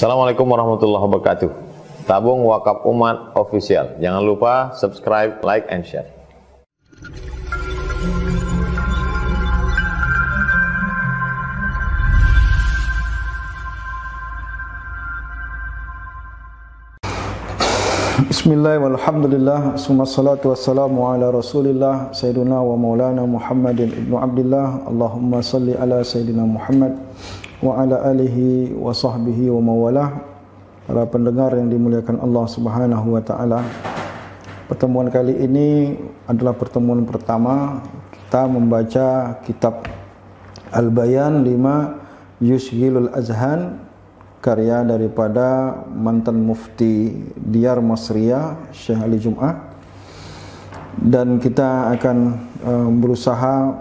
Assalamualaikum warahmatullahi wabarakatuh. Tabung Wakaf Umat Official. Jangan lupa subscribe, like, and share. Bismillahirrahmanirrahim. Alhamdulillah. Wassalatu wassalamu ala Rasulillah Sayyidina wa Maulana Muhammadin ibnu Abdullah. Allahumma salli ala Sayyidina Muhammad wa ala alihi wa sahbihi wa mawalah para pendengar yang dimuliakan Allah Subhanahu wa taala. Pertemuan kali ini adalah pertemuan pertama kita membaca kitab Al-Bayan 5 Yushilul Azhan karya daripada mantan mufti Diyar Masriya Syekh Ali Jum'ah dan kita akan uh, berusaha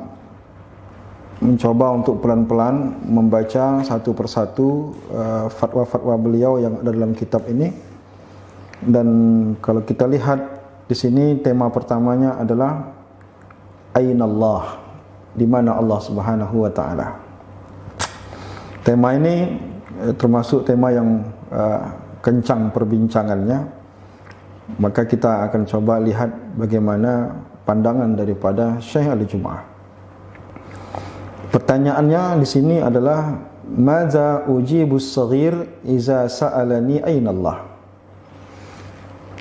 mencoba untuk pelan-pelan membaca satu persatu eh, fatwa-fatwa uh, beliau yang ada dalam kitab ini. Dan kalau kita lihat di sini tema pertamanya adalah Ainallah, di mana Allah Subhanahu wa taala. Tema ini eh, termasuk tema yang uh, kencang perbincangannya. Maka kita akan coba lihat bagaimana pandangan daripada Syekh Ali Jum'ah. Pertanyaannya di sini adalah Maza ujibus saghir iza sa'alani aynallah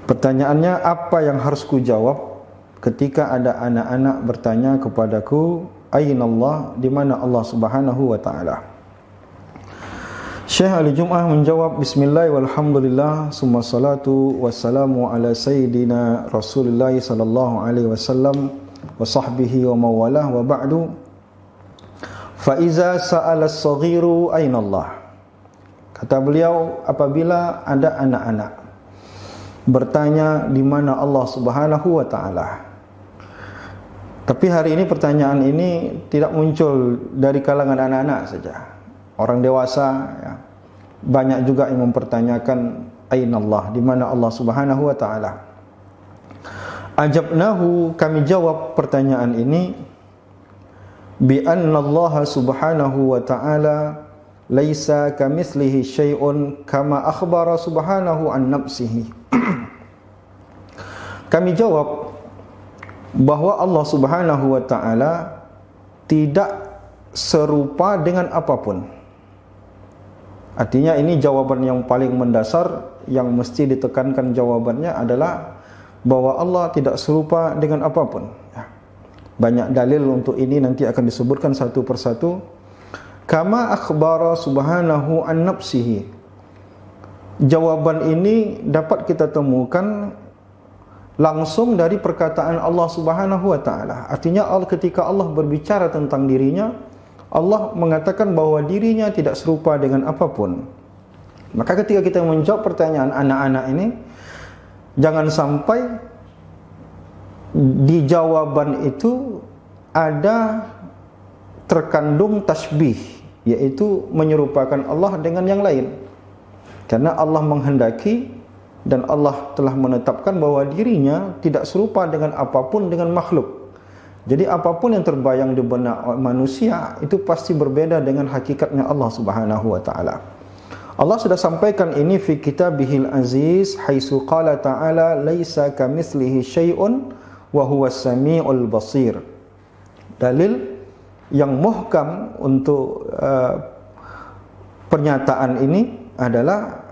Pertanyaannya apa yang harus ku jawab ketika ada anak-anak bertanya kepadaku aynallah di mana Allah Subhanahu wa taala Syekh Ali Jumah menjawab bismillah walhamdulillah summa salatu wassalamu ala sayidina Rasulullah sallallahu alaihi wasallam wa sahbihi wa mawalah wa ba'du Faiza sa'ala as-saghiru ainallah. Kata beliau apabila ada anak-anak bertanya di mana Allah Subhanahu wa taala. Tapi hari ini pertanyaan ini tidak muncul dari kalangan anak-anak saja. Orang dewasa ya, banyak juga yang mempertanyakan ainallah di mana Allah Subhanahu wa taala. Ajabnahu kami jawab pertanyaan ini بأن الله سبحانه وتعالى ليس كمثله شيء كما أخبر سبحانه عن نفسه. kami jawab bahwa Allah Subhanahu wa taala tidak serupa dengan apapun artinya ini jawaban yang paling mendasar yang mesti ditekankan jawabannya adalah bahwa Allah tidak serupa dengan apapun ya banyak dalil untuk ini nanti akan disebutkan satu persatu kama akhbara subhanahu an nafsihi jawaban ini dapat kita temukan langsung dari perkataan Allah Subhanahu wa taala artinya Allah ketika Allah berbicara tentang dirinya Allah mengatakan bahwa dirinya tidak serupa dengan apapun maka ketika kita menjawab pertanyaan anak-anak ini jangan sampai di jawaban itu ada terkandung tasbih yaitu menyerupakan Allah dengan yang lain karena Allah menghendaki dan Allah telah menetapkan bahwa dirinya tidak serupa dengan apapun dengan makhluk jadi apapun yang terbayang di benak manusia itu pasti berbeda dengan hakikatnya Allah Subhanahu wa taala Allah sudah sampaikan ini fi kitabihil aziz haitsu qala ta'ala laisa kamitslihi syai'un wa huwas samiul basir. Dalil yang muhkam untuk uh, pernyataan ini adalah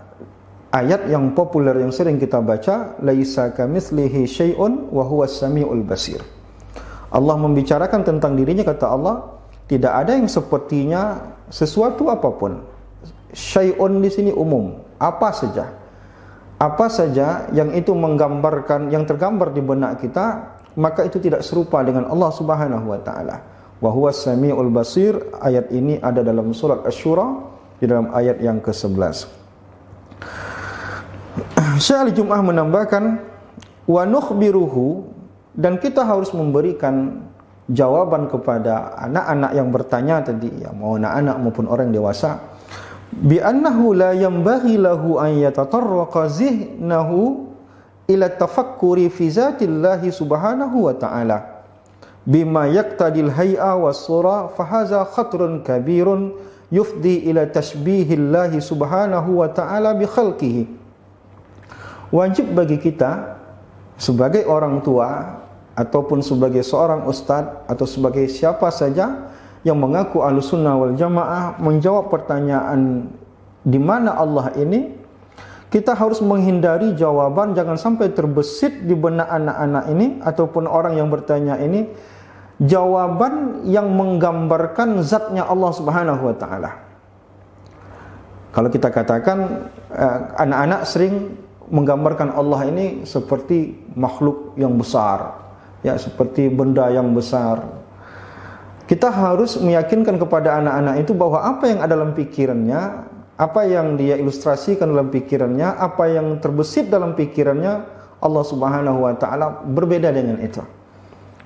ayat yang populer yang sering kita baca laisa kamitslihi syai'un wa huwas samiul basir. Allah membicarakan tentang dirinya kata Allah tidak ada yang sepertinya sesuatu apapun. Syai'un di sini umum, apa saja. Apa saja yang itu menggambarkan yang tergambar di benak kita maka itu tidak serupa dengan Allah Subhanahu wa taala. Wa huwa samiul basir ayat ini ada dalam surat Asy-Syura di dalam ayat yang ke-11. Syekh Al-Jum'ah menambahkan wa nukhbiruhu dan kita harus memberikan jawaban kepada anak-anak yang bertanya tadi ya mau anak-anak maupun orang dewasa bi annahu la yanbaghi lahu an yatatarraqa zihnahu ila tafakkuri fi zatillahi subhanahu wa ta'ala bima yaqtadil hay'a was sura fahaza khatrun kabirun yufdi ila tashbihillahi subhanahu wa ta'ala bi khalqihi wajib bagi kita sebagai orang tua ataupun sebagai seorang ustadz atau sebagai siapa saja yang mengaku ahlu sunnah wal jamaah menjawab pertanyaan di mana Allah ini kita harus menghindari jawaban jangan sampai terbesit di benak anak-anak ini ataupun orang yang bertanya ini jawaban yang menggambarkan zatnya Allah Subhanahu wa taala. Kalau kita katakan eh, anak-anak sering menggambarkan Allah ini seperti makhluk yang besar, ya seperti benda yang besar. Kita harus meyakinkan kepada anak-anak itu bahwa apa yang ada dalam pikirannya apa yang dia ilustrasikan dalam pikirannya, apa yang terbesit dalam pikirannya, Allah Subhanahu wa taala berbeda dengan itu.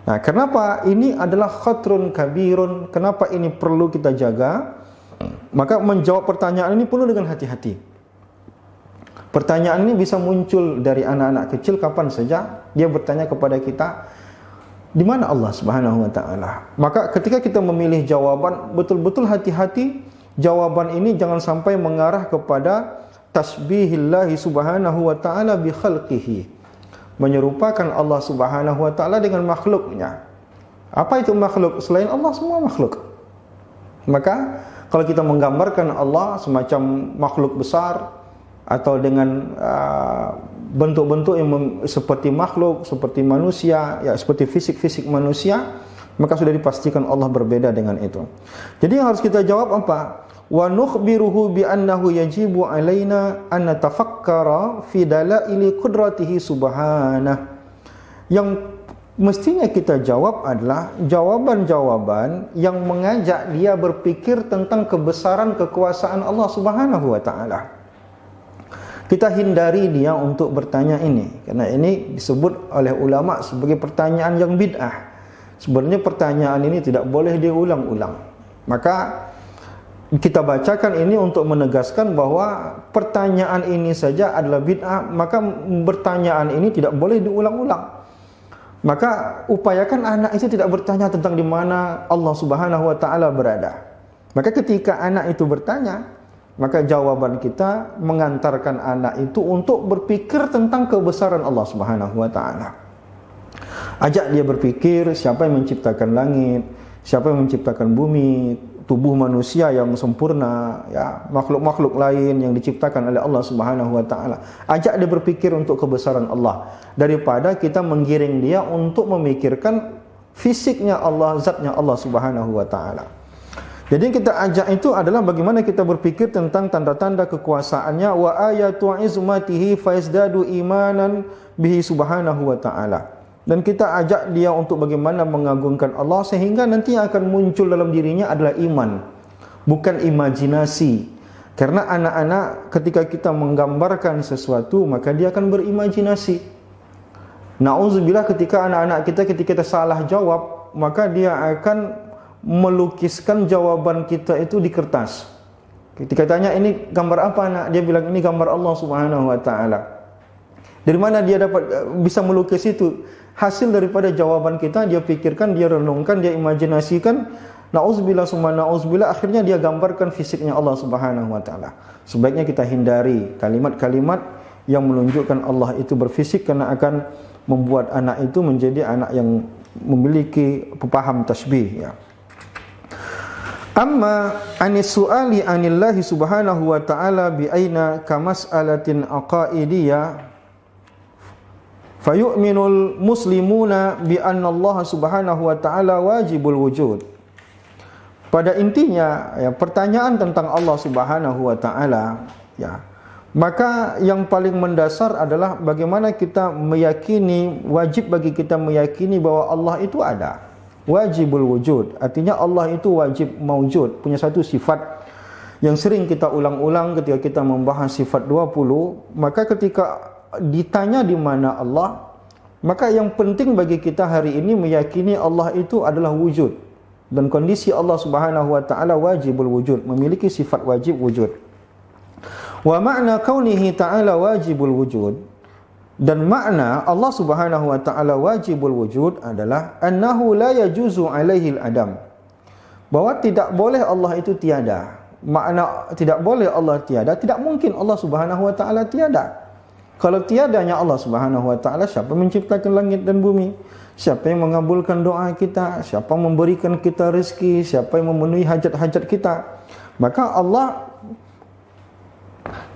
Nah, kenapa ini adalah khatrun kabirun? Kenapa ini perlu kita jaga? Maka menjawab pertanyaan ini perlu dengan hati-hati. Pertanyaan ini bisa muncul dari anak-anak kecil kapan saja dia bertanya kepada kita, di mana Allah Subhanahu wa taala? Maka ketika kita memilih jawaban betul-betul hati-hati jawaban ini jangan sampai mengarah kepada tasbihillahi subhanahu wa ta'ala bi khalqihi. Menyerupakan Allah subhanahu wa ta'ala dengan makhluknya. Apa itu makhluk? Selain Allah semua makhluk. Maka kalau kita menggambarkan Allah semacam makhluk besar atau dengan uh, bentuk-bentuk uh, bentuk -bentuk yang seperti makhluk, seperti manusia, ya seperti fisik-fisik manusia, maka sudah dipastikan Allah berbeda dengan itu. Jadi yang harus kita jawab apa? wa nukhbiruhu bi annahu yajibu alaina an natafakkara fi dalaili qudratihi subhana yang mestinya kita jawab adalah jawaban-jawaban yang mengajak dia berpikir tentang kebesaran kekuasaan Allah Subhanahu wa taala kita hindari dia untuk bertanya ini kerana ini disebut oleh ulama sebagai pertanyaan yang bid'ah sebenarnya pertanyaan ini tidak boleh diulang-ulang maka kita bacakan ini untuk menegaskan bahwa pertanyaan ini saja adalah bid'ah, maka pertanyaan ini tidak boleh diulang-ulang. Maka upayakan anak itu tidak bertanya tentang di mana Allah Subhanahu wa taala berada. Maka ketika anak itu bertanya, maka jawaban kita mengantarkan anak itu untuk berpikir tentang kebesaran Allah Subhanahu wa taala. Ajak dia berpikir siapa yang menciptakan langit, siapa yang menciptakan bumi, tubuh manusia yang sempurna, ya, makhluk-makhluk lain yang diciptakan oleh Allah Subhanahu wa taala. Ajak dia berpikir untuk kebesaran Allah daripada kita menggiring dia untuk memikirkan fisiknya Allah, zatnya Allah Subhanahu wa taala. Jadi kita ajak itu adalah bagaimana kita berpikir tentang tanda-tanda kekuasaannya wa ayatu izmatihi faizdadu imanan bihi subhanahu wa ta'ala dan kita ajak dia untuk bagaimana mengagungkan Allah sehingga nanti yang akan muncul dalam dirinya adalah iman bukan imajinasi karena anak-anak ketika kita menggambarkan sesuatu maka dia akan berimajinasi Nauzubillah ketika anak-anak kita ketika kita salah jawab maka dia akan melukiskan jawaban kita itu di kertas ketika tanya ini gambar apa anak dia bilang ini gambar Allah Subhanahu wa taala dari mana dia dapat eh, bisa melukis itu hasil daripada jawaban kita dia pikirkan, dia renungkan, dia imajinasikan Nauzubillah summa nauzubillah akhirnya dia gambarkan fisiknya Allah Subhanahu wa taala. Sebaiknya kita hindari kalimat-kalimat yang menunjukkan Allah itu berfisik karena akan membuat anak itu menjadi anak yang memiliki paham tasbih ya. Amma anis su'ali anillahi subhanahu wa ta'ala bi aina kamas'alatin aqaidiyah Fayu'minul muslimuna bi anna Allah Subhanahu wa taala wajibul wujud. Pada intinya ya, pertanyaan tentang Allah Subhanahu wa taala ya. Maka yang paling mendasar adalah bagaimana kita meyakini wajib bagi kita meyakini bahwa Allah itu ada. Wajibul wujud. Artinya Allah itu wajib maujud, punya satu sifat yang sering kita ulang-ulang ketika kita membahas sifat 20, maka ketika ditanya di mana Allah, maka yang penting bagi kita hari ini meyakini Allah itu adalah wujud dan kondisi Allah Subhanahu wa taala wajibul wujud, memiliki sifat wajib wujud. Wa makna kaunihi ta'ala wajibul wujud dan makna Allah Subhanahu wa taala wajibul wujud adalah annahu la yajuzu alaihil adam. Bahawa tidak boleh Allah itu tiada. Makna tidak boleh Allah tiada, tidak mungkin Allah Subhanahu wa taala tiada. Kalau tiadanya Allah Subhanahu wa taala, siapa menciptakan langit dan bumi? Siapa yang mengabulkan doa kita? Siapa memberikan kita rezeki? Siapa yang memenuhi hajat-hajat kita? Maka Allah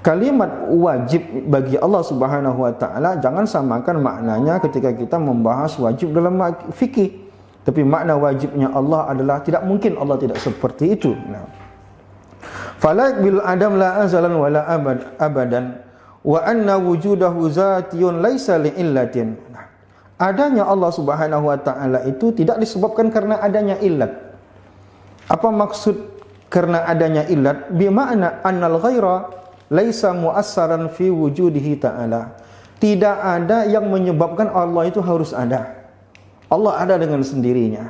kalimat wajib bagi Allah Subhanahu wa taala jangan samakan maknanya ketika kita membahas wajib dalam fikih. Tapi makna wajibnya Allah adalah tidak mungkin Allah tidak seperti itu. Nah. Falak bil adam la azalan wala abad, abadan wa anna wujudahu zatiyun laisa li Nah, adanya Allah Subhanahu wa taala itu tidak disebabkan karena adanya illat. Apa maksud karena adanya illat? Bi makna annal ghaira laisa muassaran fi wujudihi ta'ala. Tidak ada yang menyebabkan Allah itu harus ada. Allah ada dengan sendirinya.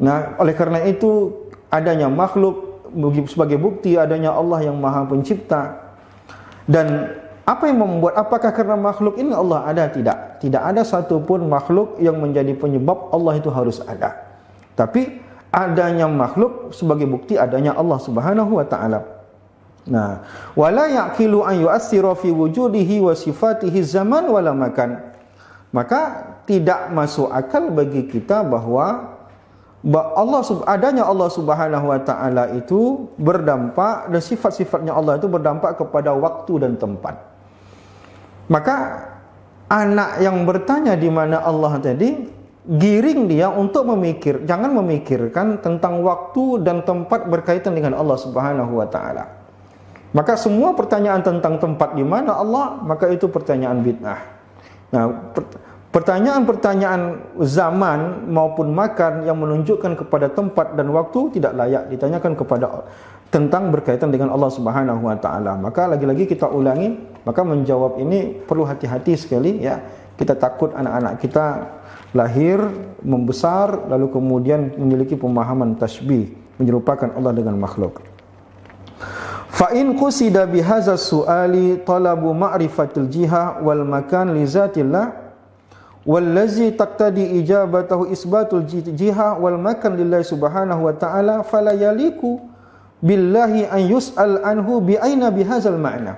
Nah, oleh karena itu adanya makhluk sebagai bukti adanya Allah yang Maha Pencipta dan apa yang membuat? Apakah karena makhluk ini Allah ada? Tidak. Tidak ada satupun makhluk yang menjadi penyebab Allah itu harus ada. Tapi adanya makhluk sebagai bukti adanya Allah Subhanahu wa taala. Nah, wala yaqilu an yu'assira fi wujudihi wa sifatihi zaman wala makan. Maka tidak masuk akal bagi kita bahwa Allah adanya Allah Subhanahu wa taala itu berdampak dan sifat-sifatnya Allah itu berdampak kepada waktu dan tempat. Maka anak yang bertanya di mana Allah tadi giring dia untuk memikir, jangan memikirkan tentang waktu dan tempat berkaitan dengan Allah Subhanahu wa taala. Maka semua pertanyaan tentang tempat di mana Allah, maka itu pertanyaan bid'ah. Nah, pertanyaan-pertanyaan zaman maupun makan yang menunjukkan kepada tempat dan waktu tidak layak ditanyakan kepada tentang berkaitan dengan Allah Subhanahu wa taala. Maka lagi-lagi kita ulangi, maka menjawab ini perlu hati-hati sekali ya. Kita takut anak-anak kita lahir, membesar lalu kemudian memiliki pemahaman tasbih, menyerupakan Allah dengan makhluk. Fa in qusida bihadza su'ali talabu ma'rifatil jihah wal makan li zatillah wallazi taqtadi ijabatahu isbatul jihah wal makan lillahi subhanahu wa ta'ala fala yaliku billahi an yus'al anhu bi aina hazal ma'na.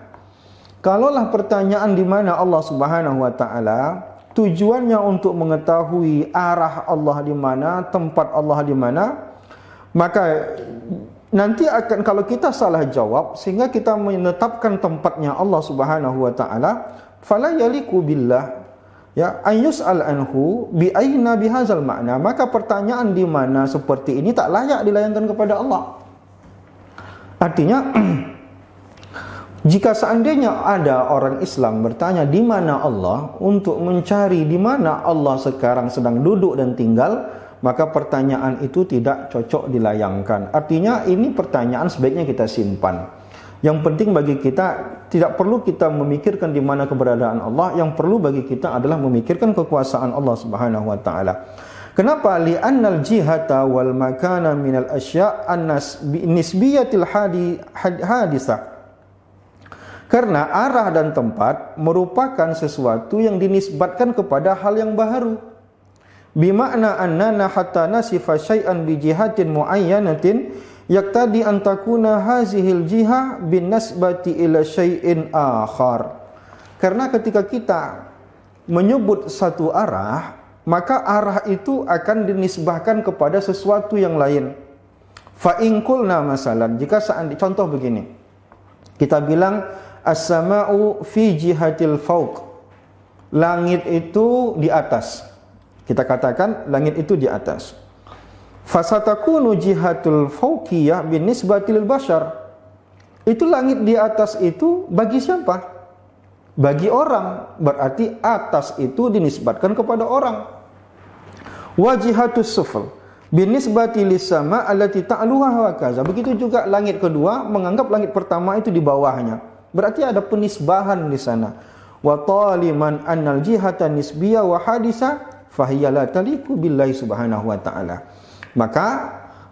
Kalaulah pertanyaan di mana Allah Subhanahu wa taala tujuannya untuk mengetahui arah Allah di mana, tempat Allah di mana, maka nanti akan kalau kita salah jawab sehingga kita menetapkan tempatnya Allah Subhanahu wa taala, fala yaliku billah Ya, ayus al anhu bi aina hazal makna. Maka pertanyaan di mana seperti ini tak layak dilayankan kepada Allah. Artinya jika seandainya ada orang Islam bertanya di mana Allah untuk mencari di mana Allah sekarang sedang duduk dan tinggal, maka pertanyaan itu tidak cocok dilayangkan. Artinya ini pertanyaan sebaiknya kita simpan. Yang penting bagi kita tidak perlu kita memikirkan di mana keberadaan Allah, yang perlu bagi kita adalah memikirkan kekuasaan Allah Subhanahu wa taala. Kenapa? Li'annal jihata wal makana minal asya' annas nisbiyatil hadi, hadisah. Karena arah dan tempat merupakan sesuatu yang dinisbatkan kepada hal yang baru. Bimakna annana hatta nasifa syai'an bi jihatin muayyanatin yaktadi an takuna hazihil jihah bin nasbati ila syai'in akhar. Karena ketika kita menyebut satu arah maka arah itu akan dinisbahkan kepada sesuatu yang lain. Fa in masalan, jika seandainya contoh begini. Kita bilang as-sama'u fi jihatil fauq. Langit itu di atas. Kita katakan langit itu di atas. Fasatakunu jihatul fauqiyah bin nisbatil bashar. Itu langit di atas itu bagi siapa? bagi orang berarti atas itu dinisbatkan kepada orang. Wajihatus sufl binisbati lisama allati ta'luha wa kaza. Begitu juga langit kedua menganggap langit pertama itu di bawahnya. Berarti ada penisbahan di sana. Wa taliman annal jihata nisbiya wa hadisa fahiya taliku billahi subhanahu wa ta'ala. Maka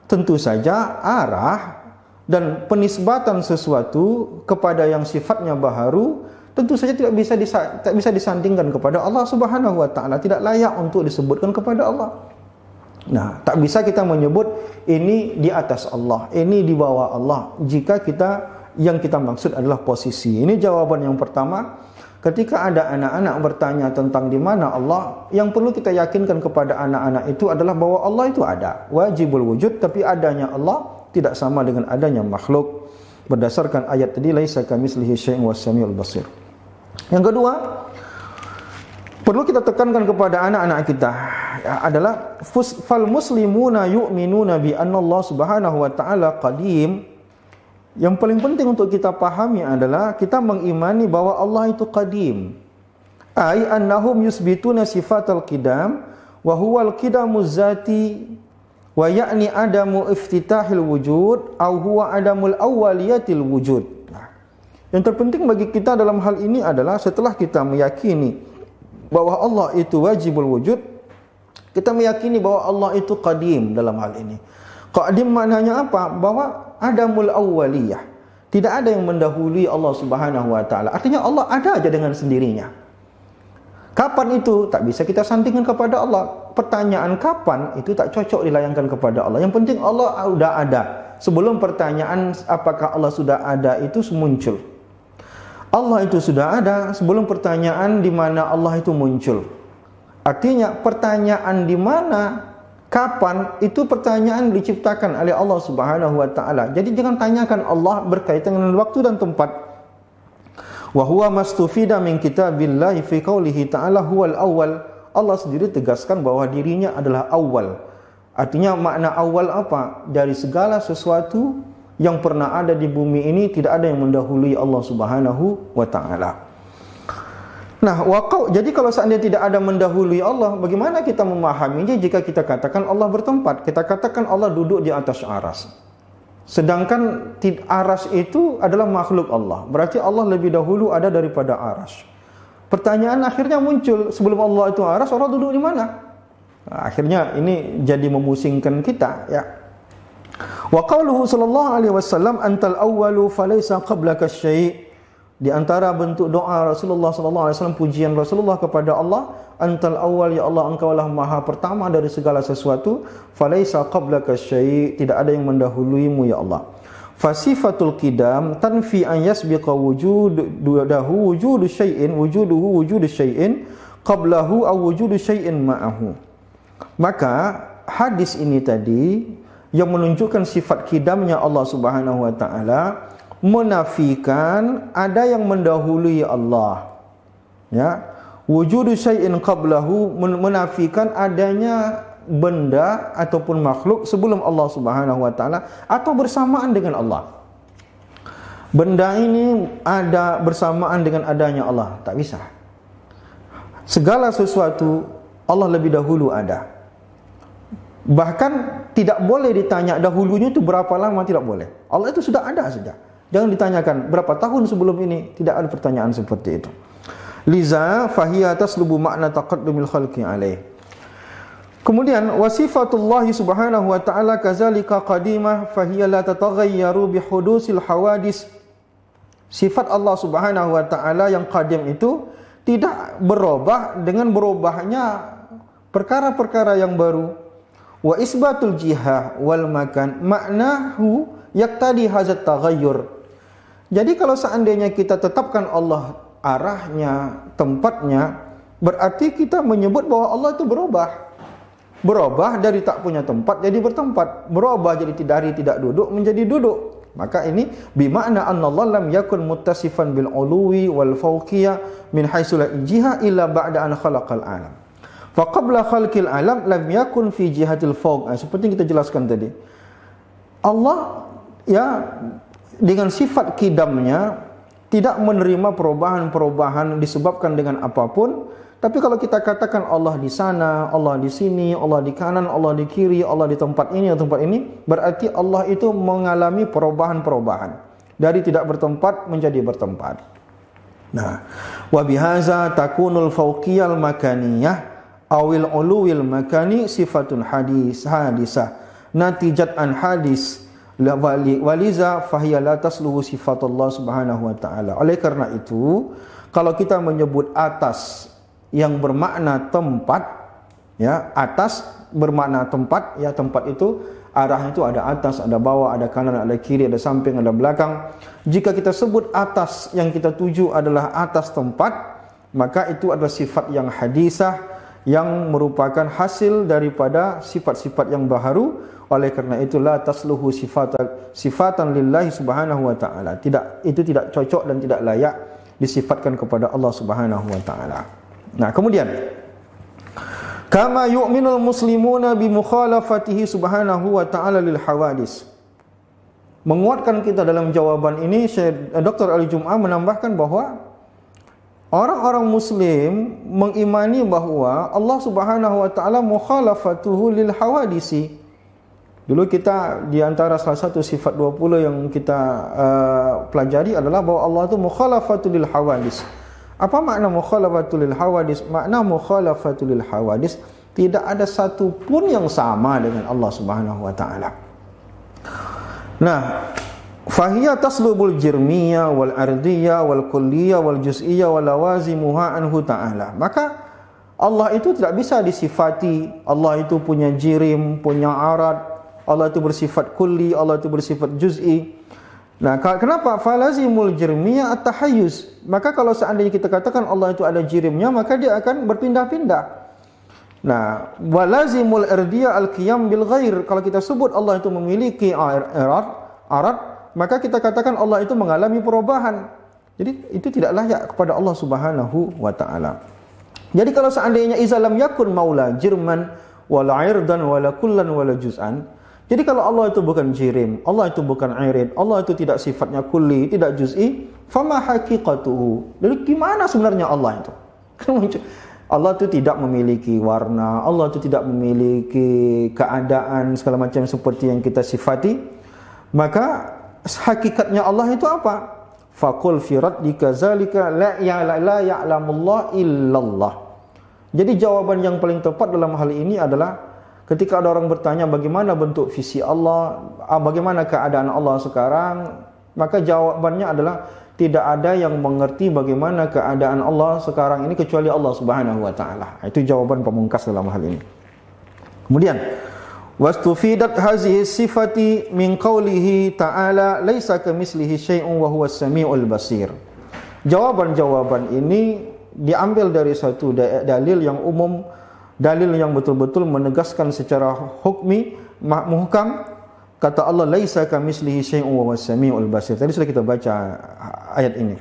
tentu saja arah dan penisbatan sesuatu kepada yang sifatnya baharu tentu saja tidak bisa disa, bisa disandingkan kepada Allah Subhanahu wa taala, tidak layak untuk disebutkan kepada Allah. Nah, tak bisa kita menyebut ini di atas Allah, ini di bawah Allah jika kita yang kita maksud adalah posisi. Ini jawaban yang pertama. Ketika ada anak-anak bertanya tentang di mana Allah, yang perlu kita yakinkan kepada anak-anak itu adalah bahwa Allah itu ada. Wajibul wujud, tapi adanya Allah tidak sama dengan adanya makhluk. Berdasarkan ayat tadi, laisa kamislihi syai'in was basir. Yang kedua, perlu kita tekankan kepada anak-anak kita ya, adalah fal muslimuna yu'minuna bi anna Allah Subhanahu wa taala qadim. Yang paling penting untuk kita pahami adalah kita mengimani bahwa Allah itu qadim. Ai annahum yusbituna sifatal qidam wa huwal qidamu zati wa ya'ni adamu iftitahil wujud au huwa adamul awwaliyatil wujud. Yang terpenting bagi kita dalam hal ini adalah setelah kita meyakini bahwa Allah itu wajibul wujud, kita meyakini bahwa Allah itu qadim dalam hal ini. Qadim maknanya apa? Bahwa adamul awwaliyah. Tidak ada yang mendahului Allah Subhanahu wa taala. Artinya Allah ada aja dengan sendirinya. Kapan itu? Tak bisa kita sandingkan kepada Allah. Pertanyaan kapan itu tak cocok dilayangkan kepada Allah. Yang penting Allah sudah ada. Sebelum pertanyaan apakah Allah sudah ada itu muncul. Allah itu sudah ada sebelum pertanyaan di mana Allah itu muncul. Artinya pertanyaan di mana kapan itu pertanyaan diciptakan oleh Allah Subhanahu wa taala. Jadi jangan tanyakan Allah berkaitan dengan waktu dan tempat. Wa huwa mastufida min kitabillahi fi qoulihi ta'ala huwal awal. Allah sendiri tegaskan bahwa dirinya adalah awal. Artinya makna awal apa? Dari segala sesuatu yang pernah ada di bumi ini tidak ada yang mendahului Allah Subhanahu wa taala. Nah, wakau jadi kalau seandainya tidak ada mendahului Allah, bagaimana kita memahaminya jika kita katakan Allah bertempat, kita katakan Allah duduk di atas aras. Sedangkan aras itu adalah makhluk Allah. Berarti Allah lebih dahulu ada daripada aras. Pertanyaan akhirnya muncul, sebelum Allah itu aras, Allah duduk di mana? Nah, akhirnya ini jadi memusingkan kita ya. Wa qauluhu sallallahu alaihi wasallam antal awwalu falaysa qablaka syai'. Di antara bentuk doa Rasulullah sallallahu alaihi wasallam pujian Rasulullah kepada Allah, antal awal ya Allah engkaulah maha pertama dari segala sesuatu, falaisa qablaka syai', tidak ada yang mendahuluimu ya Allah. Fasifatul qidam tanfi an yasbiqa wujud dahu wujudu syai'in wujuduhu wujudu syai'in qablahu aw wujudu syai'in ma'ahu. Maka hadis ini tadi yang menunjukkan sifat kidamnya Allah Subhanahu wa taala menafikan ada yang mendahului Allah. Ya. Wujudu syai'in qablahu menafikan adanya benda ataupun makhluk sebelum Allah Subhanahu wa taala atau bersamaan dengan Allah. Benda ini ada bersamaan dengan adanya Allah, tak bisa. Segala sesuatu Allah lebih dahulu ada. Bahkan tidak boleh ditanya dahulunya itu berapa lama tidak boleh. Allah itu sudah ada saja. Jangan ditanyakan berapa tahun sebelum ini, tidak ada pertanyaan seperti itu. Liza fahiya taslubu makna taqaddumil khalqi alaih. Kemudian wasifatullah subhanahu wa ta'ala kazalika qadimah fahiya la tatagayyaru bihudusil hawadis. Sifat Allah subhanahu wa ta'ala yang qadim itu tidak berubah dengan berubahnya perkara-perkara yang baru wa isbatul jihah wal makan maknahu tadi hazat taghayyur. Jadi kalau seandainya kita tetapkan Allah arahnya, tempatnya, berarti kita menyebut bahwa Allah itu berubah. Berubah dari tak punya tempat jadi bertempat, berubah jadi dari tidak duduk menjadi duduk. Maka ini bimakna Allah lam yakun muttasifan bil uluwi wal fauqiyah min haitsu jihah illa ba'da an khalaqal alam. Faqabla khalqil alam lam yakun fi jihadil fawq. Ah, seperti yang kita jelaskan tadi. Allah ya dengan sifat kidamnya tidak menerima perubahan-perubahan disebabkan dengan apapun. Tapi kalau kita katakan Allah di sana, Allah di sini, Allah di kanan, Allah di kiri, Allah di tempat ini atau tempat ini, berarti Allah itu mengalami perubahan-perubahan dari tidak bertempat menjadi bertempat. Nah, wa bihaza takunul fauqiyal makaniyah awil uluwil makani sifatun hadis hadisah natijat an hadis waliza fahiya la tasluhu sifatullah subhanahu wa ta'ala oleh karena itu kalau kita menyebut atas yang bermakna tempat ya atas bermakna tempat ya tempat itu arahnya itu ada atas ada bawah ada kanan ada kiri ada samping ada belakang jika kita sebut atas yang kita tuju adalah atas tempat maka itu adalah sifat yang hadisah yang merupakan hasil daripada sifat-sifat yang baharu oleh karena itulah tasluhu sifatan sifatan lillahi subhanahu wa taala tidak itu tidak cocok dan tidak layak disifatkan kepada Allah subhanahu wa taala nah kemudian kama yu'minul muslimuna bi mukhalafatihi subhanahu wa taala lil hawadis menguatkan kita dalam jawaban ini Dr. Ali Jum'ah menambahkan bahwa orang-orang muslim mengimani bahawa Allah Subhanahu wa taala mukhalafatuhu lil hawadisi. Dulu kita di antara salah satu sifat 20 yang kita uh, pelajari adalah bahawa Allah itu mukhalafatul lil hawadis. Apa makna mukhalafatul lil hawadis? Makna mukhalafatul lil hawadis tidak ada satu pun yang sama dengan Allah Subhanahu wa taala. Nah, Fahiyya taslubul jirmiyah wal ardiyya wal kulliyah wal juziyah wal lawazimuha anhu ta'ala. Maka Allah itu tidak bisa disifati. Allah itu punya jirim, punya arad. Allah itu bersifat kulli, Allah itu bersifat juz'i. Nah, kenapa falazimul jirmiyya at-tahayyus? Maka kalau seandainya kita katakan Allah itu ada jirimnya, maka dia akan berpindah-pindah. Nah, walazimul ardiyya al-qiyam bil ghair. Kalau kita sebut Allah itu memiliki arad, arad maka kita katakan Allah itu mengalami perubahan. Jadi itu tidak layak kepada Allah Subhanahu wa taala. Jadi kalau seandainya izalam yakun maula jirman wala irdan wala kullan wala juz'an. Jadi kalau Allah itu bukan jirim, Allah itu bukan irid, Allah itu tidak sifatnya kulli, tidak juz'i, fama haqiqatuhu. Jadi gimana sebenarnya Allah itu? Kan Allah itu tidak memiliki warna, Allah itu tidak memiliki keadaan segala macam seperti yang kita sifati. Maka hakikatnya Allah itu apa? Fakul firat dikazalika ya, la la Alamullah illallah. Jadi jawaban yang paling tepat dalam hal ini adalah ketika ada orang bertanya bagaimana bentuk visi Allah, ah, bagaimana keadaan Allah sekarang, maka jawabannya adalah tidak ada yang mengerti bagaimana keadaan Allah sekarang ini kecuali Allah Subhanahu wa taala. Itu jawaban pemungkas dalam hal ini. Kemudian Wastufidat hazihi sifati min qawlihi ta'ala laisa kamislihi syai'un wa huwa sami'ul basir. Jawaban-jawaban ini diambil dari satu dalil yang umum, dalil yang betul-betul menegaskan secara hukmi muhkam kata Allah laisa kamislihi syai'un wa huwa sami'ul basir. Tadi sudah kita baca ha, ayat ini.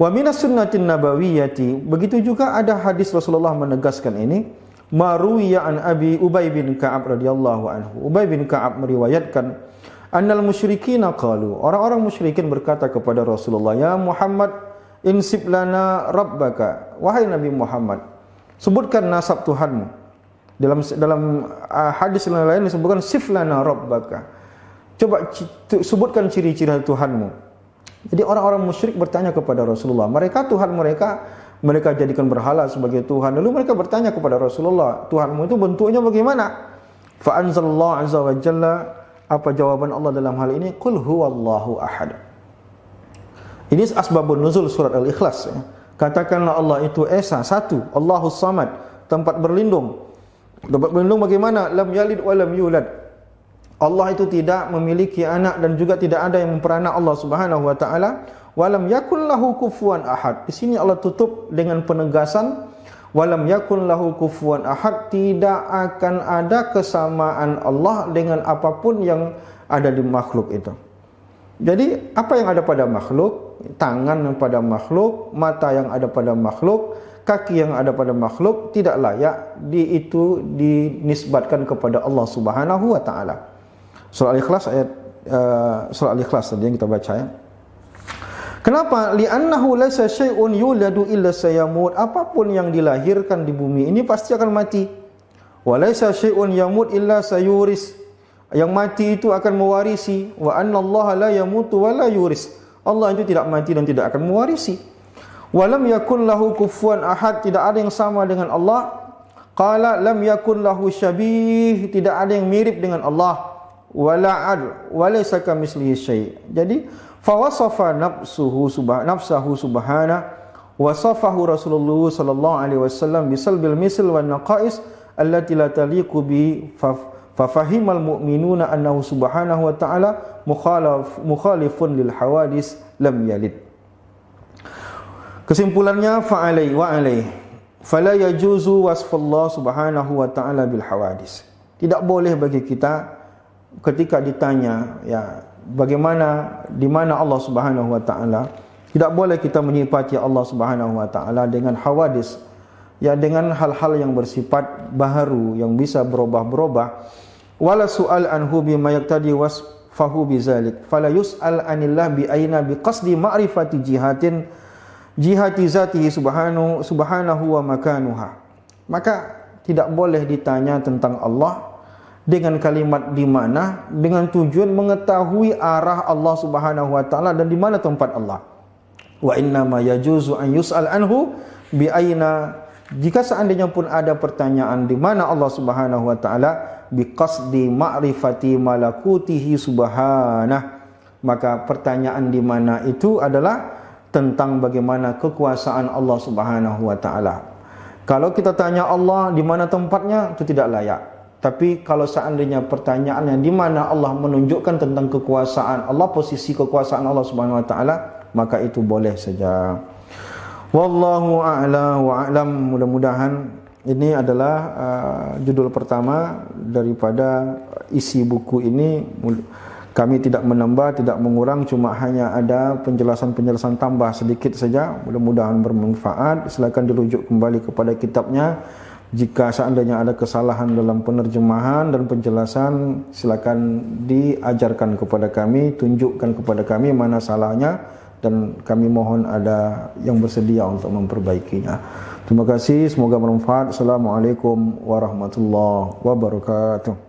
Wa minas sunnatin nabawiyyati. begitu juga ada hadis Rasulullah menegaskan ini maruya an Abi Ubay bin Ka'ab radhiyallahu anhu. Ubay bin Ka'ab meriwayatkan Annal musyrikina qalu orang-orang musyrikin berkata kepada Rasulullah ya Muhammad insib lana rabbaka wahai Nabi Muhammad sebutkan nasab Tuhanmu dalam dalam uh, hadis lain disebutkan sif lana rabbaka coba sebutkan ciri-ciri Tuhanmu jadi orang-orang musyrik bertanya kepada Rasulullah mereka Tuhan mereka mereka jadikan berhala sebagai Tuhan. Lalu mereka bertanya kepada Rasulullah, Tuhanmu itu bentuknya bagaimana? Fa azza wa jalla apa jawaban Allah dalam hal ini? Qul huwallahu ahad. Ini asbabun nuzul surat Al-Ikhlas. Ya. Katakanlah Allah itu Esa, satu, Allahus Samad, tempat berlindung. Tempat berlindung bagaimana? Lam yalid wa lam yulad. Allah itu tidak memiliki anak dan juga tidak ada yang memperana Allah Subhanahu wa taala walam yakun lahu kufuwan ahad. Di sini Allah tutup dengan penegasan walam yakun lahu kufuwan ahad tidak akan ada kesamaan Allah dengan apapun yang ada di makhluk itu. Jadi apa yang ada pada makhluk, tangan yang pada makhluk, mata yang ada pada makhluk, kaki yang ada pada makhluk tidak layak di itu dinisbatkan kepada Allah Subhanahu wa taala. Surah Al-Ikhlas ayat uh, surah Al-Ikhlas tadi yang kita baca ya. Kenapa? Li'annahu laisa syai'un yuladu illa sayamut. Apapun yang dilahirkan di bumi ini pasti akan mati. Wa laisa syai'un yamut illa sayuris. Yang mati itu akan mewarisi. Wa annallaha la yamutu wa la yuris. Allah itu tidak mati dan tidak akan mewarisi. Wa lam yakun lahu kufuan ahad. Tidak ada yang sama dengan Allah. Qala lam yakun lahu syabih. Tidak ada yang mirip dengan Allah. Wa la'ad. Wa syai'. Jadi, Fawasafa nafsuhu subah nafsahu subhana wasafahu Rasulullah sallallahu alaihi wasallam bisalbil misl wan naqais allati la taliqu bi fafahimal mu'minuna annahu subhanahu wa ta'ala mukhalaf mukhalifun lil hawadis lam yalid Kesimpulannya fa'alai wa alai fala yajuzu wasfullah subhanahu wa ta'ala bil hawadis Tidak boleh bagi kita ketika ditanya ya bagaimana di mana Allah Subhanahu wa taala tidak boleh kita menyifati Allah Subhanahu wa taala dengan hawadis ya dengan hal-hal yang bersifat baharu yang bisa berubah-berubah wala su'al anhu bima was wasfahu bizalik fala yus'al anillah bi aina bi qasdi ma'rifati jihatin jihati zatihi subhanahu subhanahu wa makanuha maka tidak boleh ditanya tentang Allah dengan kalimat di mana dengan tujuan mengetahui arah Allah Subhanahu wa taala dan di mana tempat Allah. Wa inna ma yajuzu an yus'al anhu bi aina jika seandainya pun ada pertanyaan di mana Allah Subhanahu wa taala bi qasdi ma'rifati malakutihi subhanah maka pertanyaan di mana itu adalah tentang bagaimana kekuasaan Allah Subhanahu wa taala. Kalau kita tanya Allah di mana tempatnya itu tidak layak. Tapi kalau seandainya pertanyaan yang di mana Allah menunjukkan tentang kekuasaan Allah, posisi kekuasaan Allah Subhanahu wa taala, maka itu boleh saja. Wallahu a'la wa a'lam. Mudah-mudahan ini adalah uh, judul pertama daripada isi buku ini. Kami tidak menambah, tidak mengurang, cuma hanya ada penjelasan-penjelasan tambah sedikit saja. Mudah-mudahan bermanfaat. Silakan dirujuk kembali kepada kitabnya. Jika seandainya ada kesalahan dalam penerjemahan dan penjelasan, silakan diajarkan kepada kami, tunjukkan kepada kami mana salahnya dan kami mohon ada yang bersedia untuk memperbaikinya. Terima kasih, semoga bermanfaat. Assalamualaikum warahmatullahi wabarakatuh.